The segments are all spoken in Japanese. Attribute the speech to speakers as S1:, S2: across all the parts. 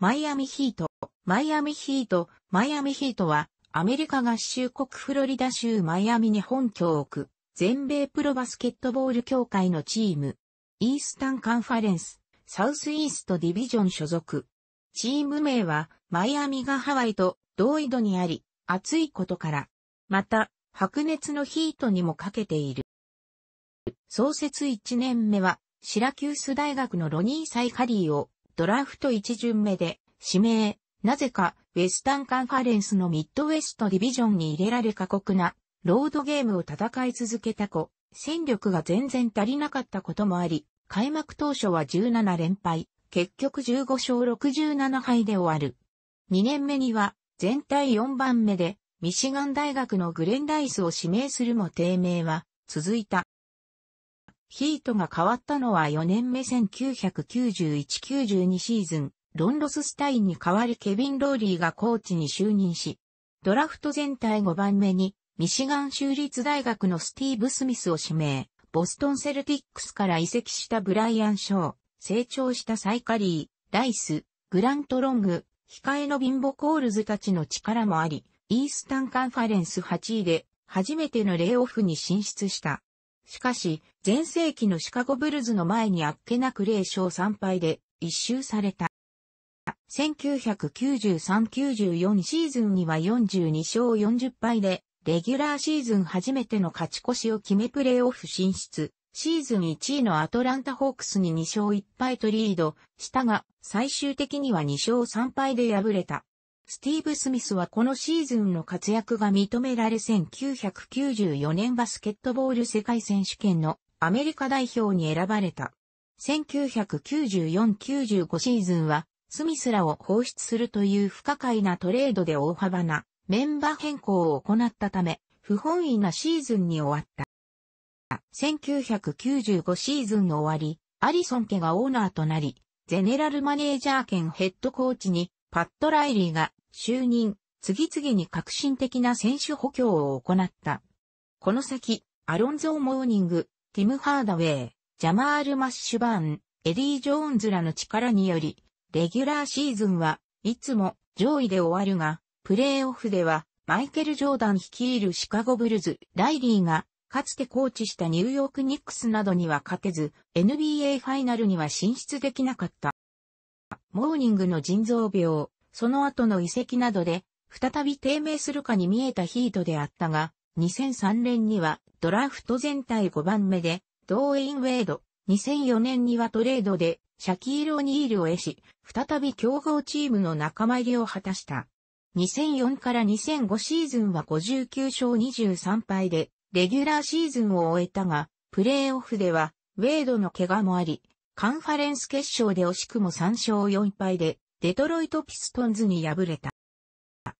S1: マイアミヒート。マイアミヒート、マイアミヒートは、アメリカ合衆国フロリダ州マイアミに本拠を置く、全米プロバスケットボール協会のチーム。イースタンカンファレンス、サウスイーストディビジョン所属。チーム名は、マイアミがハワイと同緯度にあり、暑いことから。また、白熱のヒートにもかけている。創設1年目は、シラキュース大学のロニー・サイカリーをドラフト1巡目で、指名、なぜか、ウェスタンカンファレンスのミッドウェストディビジョンに入れられ過酷な、ロードゲームを戦い続けた子、戦力が全然足りなかったこともあり、開幕当初は17連敗、結局15勝67敗で終わる。2年目には、全体4番目で、ミシガン大学のグレンダイスを指名するも低迷は、続いた。ヒートが変わったのは4年目1991-92シーズン、ロンロススタインに代わりケビン・ローリーがコーチに就任し、ドラフト全体5番目に、ミシガン州立大学のスティーブ・スミスを指名、ボストンセルティックスから移籍したブライアン・ショー、成長したサイカリー、ライス、グラント・ロング、控えのビンボ・コールズたちの力もあり、イースタンカンファレンス8位で初めてのレイオフに進出した。しかし、前世紀のシカゴブルズの前にあっけなく0勝3敗で一周された。1993-94シーズンには42勝40敗で、レギュラーシーズン初めての勝ち越しを決めプレーオフ進出。シーズン1位のアトランタホークスに2勝1敗とリードしたが、最終的には2勝3敗で敗れた。スティーブ・スミスはこのシーズンの活躍が認められ1994年バスケットボール世界選手権のアメリカ代表に選ばれた。1994-95シーズンはスミスらを放出するという不可解なトレードで大幅なメンバー変更を行ったため不本意なシーズンに終わった。1995シーズンの終わり、アリソン家がオーナーとなり、ゼネラルマネージャー兼ヘッドコーチにパッド・ライリーが就任、次々に革新的な選手補強を行った。この先、アロンゾー・モーニング、ティム・ハーダウェイ、ジャマール・マッシュバーン、エディ・ジョーンズらの力により、レギュラーシーズンはいつも上位で終わるが、プレーオフではマイケル・ジョーダン率いるシカゴブルズ、ライリーがかつてコーチしたニューヨークニックスなどには勝てず、NBA ファイナルには進出できなかった。モーニングの腎臓病、その後の遺跡などで、再び低迷するかに見えたヒートであったが、2003年にはドラフト全体5番目で、ドーエイン・ウェイド、2004年にはトレードで、シャキール・オニールを得し、再び強豪チームの仲間入りを果たした。2004から2005シーズンは59勝23敗で、レギュラーシーズンを終えたが、プレーオフでは、ウェイドの怪我もあり、カンファレンス決勝で惜しくも3勝4敗で、デトロイトピストンズに敗れた。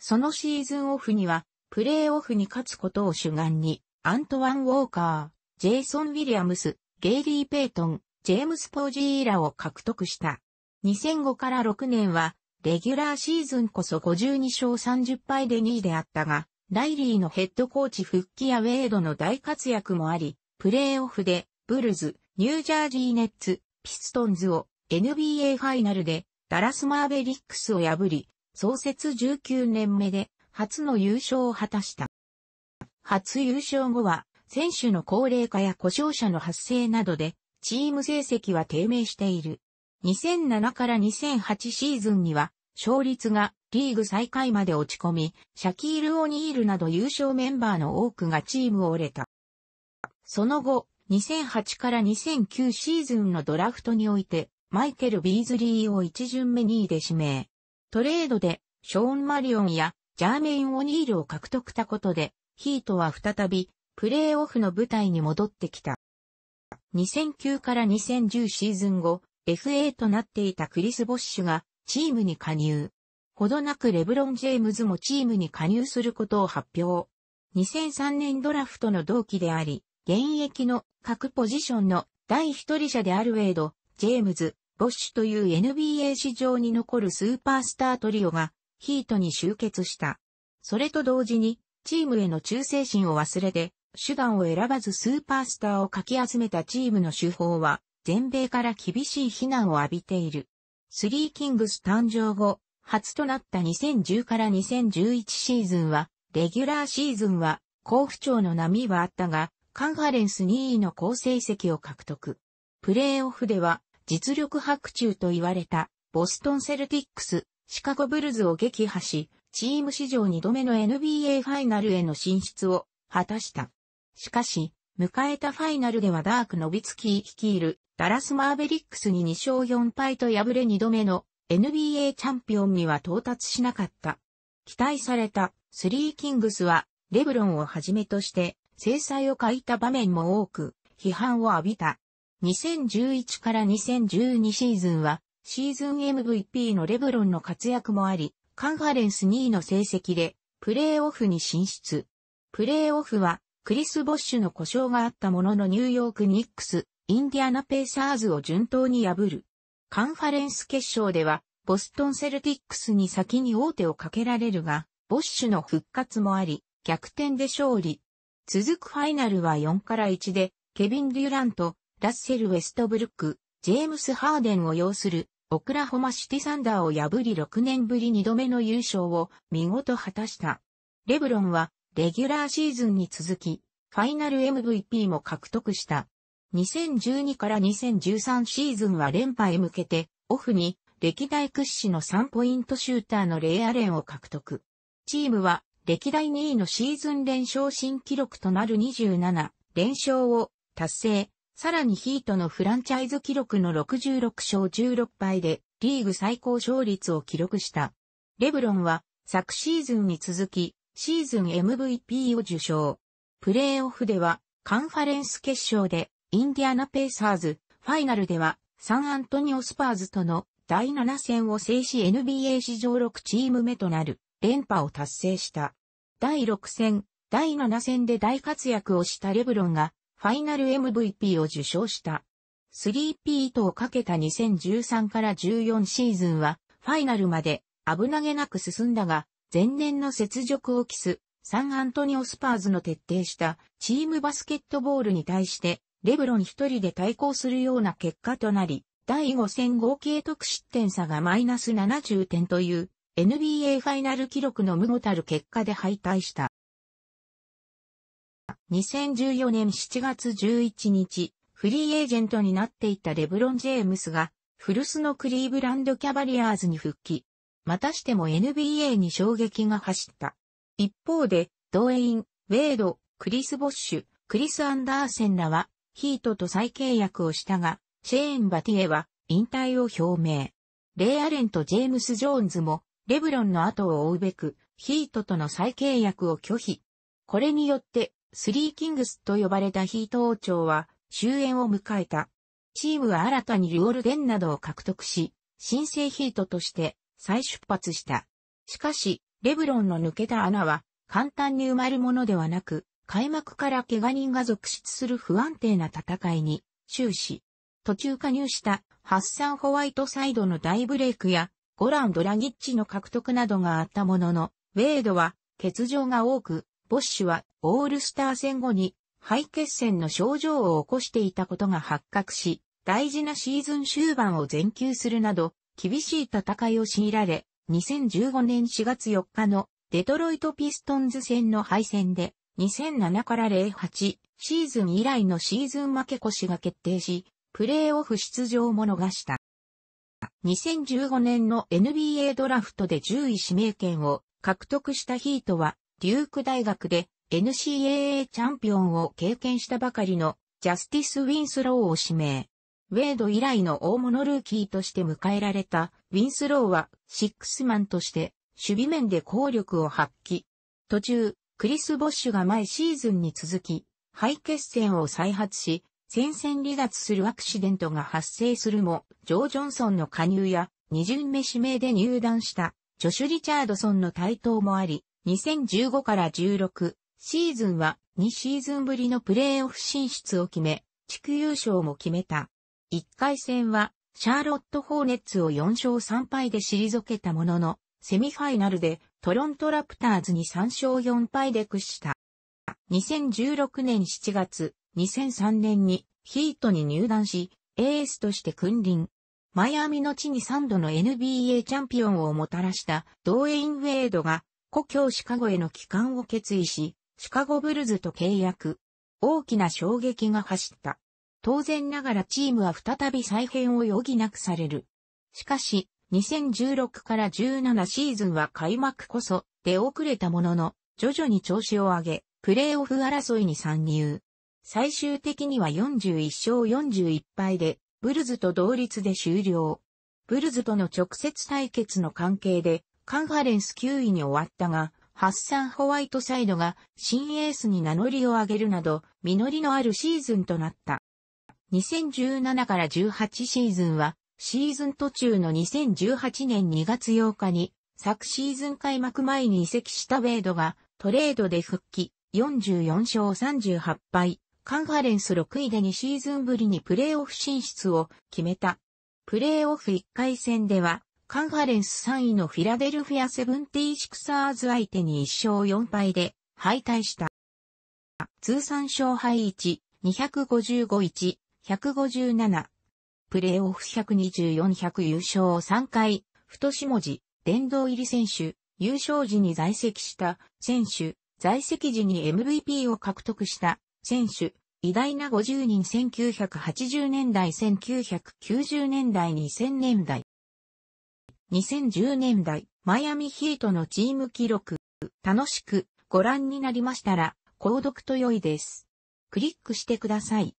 S1: そのシーズンオフには、プレーオフに勝つことを主眼に、アントワン・ウォーカー、ジェイソン・ウィリアムス、ゲイリー・ペイトン、ジェームス・ポージーらを獲得した。2005から6年は、レギュラーシーズンこそ52勝30敗で2位であったが、ライリーのヘッドコーチ復帰やウェイドの大活躍もあり、プレーオフで、ブルズ、ニュージャージーネッツ、ピストンズを NBA ファイナルでダラスマーベリックスを破り、創設19年目で初の優勝を果たした。初優勝後は、選手の高齢化や故障者の発生などで、チーム成績は低迷している。2007から2008シーズンには、勝率がリーグ最下位まで落ち込み、シャキール・オニールなど優勝メンバーの多くがチームを折れた。その後、2008から2009シーズンのドラフトにおいて、マイケル・ビーズリーを1巡目2位で指名。トレードで、ショーン・マリオンやジャーメイン・オニールを獲得たことで、ヒートは再び、プレーオフの舞台に戻ってきた。2009から2010シーズン後、FA となっていたクリス・ボッシュがチームに加入。ほどなくレブロン・ジェームズもチームに加入することを発表。2003年ドラフトの同期であり、現役の各ポジションの第一人者であるウェイド、ジェームズ、ボッシュという NBA 史上に残るスーパースタートリオがヒートに集結した。それと同時に、チームへの忠誠心を忘れて、手段を選ばずスーパースターをかき集めたチームの手法は、全米から厳しい非難を浴びている。スリーキングス誕生後、初となった2010から2011シーズンは、レギュラーシーズンは、好不調の波はあったが、カンファレンス2位の好成績を獲得。プレーオフでは、実力白昼と言われた、ボストンセルティックス、シカゴブルズを撃破し、チーム史上2度目の NBA ファイナルへの進出を果たした。しかし、迎えたファイナルではダーク・ノビツキー率いるダラス・マーベリックスに2勝4敗と敗れ2度目の NBA チャンピオンには到達しなかった。期待されたスリーキングスはレブロンをはじめとして制裁を欠いた場面も多く批判を浴びた。2011から2012シーズンは、シーズン MVP のレブロンの活躍もあり、カンファレンス2位の成績で、プレーオフに進出。プレーオフは、クリス・ボッシュの故障があったもののニューヨーク・ニックス、インディアナ・ペイサーズを順当に破る。カンファレンス決勝では、ボストン・セルティックスに先に王手をかけられるが、ボッシュの復活もあり、逆転で勝利。続くファイナルは4から1で、ケビン・デュラント、ラッセル・ウェストブルック、ジェームス・ハーデンを擁する、オクラホマシティサンダーを破り6年ぶり2度目の優勝を見事果たした。レブロンは、レギュラーシーズンに続き、ファイナル MVP も獲得した。2012から2013シーズンは連覇へ向けて、オフに歴代屈指の3ポイントシューターのレイアレンを獲得。チームは歴代2位のシーズン連勝新記録となる27連勝を達成、さらにヒートのフランチャイズ記録の66勝16敗でリーグ最高勝率を記録した。レブロンは昨シーズンに続きシーズン MVP を受賞。プレーオフではカンファレンス決勝でインディアナペーサーズ、ファイナルではサンアントニオスパーズとの第7戦を制し NBA 史上6チーム目となる連覇を達成した。第6戦、第7戦で大活躍をしたレブロンがファイナル MVP を受賞した。3P トをかけた2013から14シーズンは、ファイナルまで危なげなく進んだが、前年の雪辱を期す、サンアントニオスパーズの徹底したチームバスケットボールに対して、レブロン一人で対抗するような結果となり、第5戦合計得失点差がマイナス70点という NBA ファイナル記録の無語たる結果で敗退した。2014年7月11日、フリーエージェントになっていたレブロン・ジェームスが、古巣のクリーブランド・キャバリアーズに復帰。またしても NBA に衝撃が走った。一方で、ドウェイン、ウェイド、クリス・ボッシュ、クリス・アンダーセンらは、ヒートと再契約をしたが、シェーン・バティエは引退を表明。レイ・アレンとジェームス・ジョーンズも、レブロンの後を追うべく、ヒートとの再契約を拒否。これによって、スリーキングスと呼ばれたヒート王朝は終焉を迎えた。チームは新たにルオルデンなどを獲得し、新生ヒートとして再出発した。しかし、レブロンの抜けた穴は簡単に埋まるものではなく、開幕から怪我人が続出する不安定な戦いに終始。途中加入したハッサン・ホワイトサイドの大ブレイクやゴラン・ドラギッチの獲得などがあったものの、ウェードは欠場が多く、ボッシュはオールスター戦後に肺血栓の症状を起こしていたことが発覚し、大事なシーズン終盤を全休するなど、厳しい戦いを強いられ、2015年4月4日のデトロイトピストンズ戦の敗戦で、2007から08シーズン以来のシーズン負け越しが決定し、プレーオフ出場も逃した。2015年の NBA ドラフトで10位指名権を獲得したヒートは、デューク大学で NCAA チャンピオンを経験したばかりのジャスティス・ウィンスローを指名。ウェイド以来の大物ルーキーとして迎えられたウィンスローはシックスマンとして守備面で効力を発揮。途中、クリス・ボッシュが前シーズンに続き、肺血栓を再発し、戦線離脱するアクシデントが発生するも、ジョー・ジョンソンの加入や二巡目指名で入団したジョシュ・リチャードソンの台頭もあり、2015から16、シーズンは2シーズンぶりのプレーオフ進出を決め、地区優勝も決めた。1回戦はシャーロット・ホーネッツを4勝3敗で退けたものの、セミファイナルでトロント・ラプターズに3勝4敗で屈した。2016年7月、2003年にヒートに入団し、エースとして君臨。マイアミの地に3度の NBA チャンピオンをもたらしたドーエイン・ウェイドが故郷シカゴへの帰還を決意し、シカゴブルズと契約。大きな衝撃が走った。当然ながらチームは再び再編を余儀なくされる。しかし、2016から17シーズンは開幕こそ出遅れたものの、徐々に調子を上げ、プレーオフ争いに参入。最終的には41勝41敗で、ブルズと同率で終了。ブルズとの直接対決の関係で、カンファレンス9位に終わったが、ハッサン・ホワイトサイドが新エースに名乗りを上げるなど、実りのあるシーズンとなった。2017から18シーズンは、シーズン途中の2018年2月8日に、昨シーズン開幕前に移籍したウェイドが、トレードで復帰、44勝38敗、カンファレンス6位で2シーズンぶりにプレーオフ進出を決めた。プレーオフ1回戦では、カンファレンス3位のフィラデルフィア・セブンティシクサーズ相手に1勝4敗で敗退した。通算勝敗1、255-1、157。プレーオフ124-100優勝3回、太し文字、殿堂入り選手、優勝時に在籍した選手、在籍時に MVP を獲得した選手、偉大な50人1980年代1990年代2000年代。2010年代、マイアミヒートのチーム記録。楽しくご覧になりましたら、購読と良いです。クリックしてください。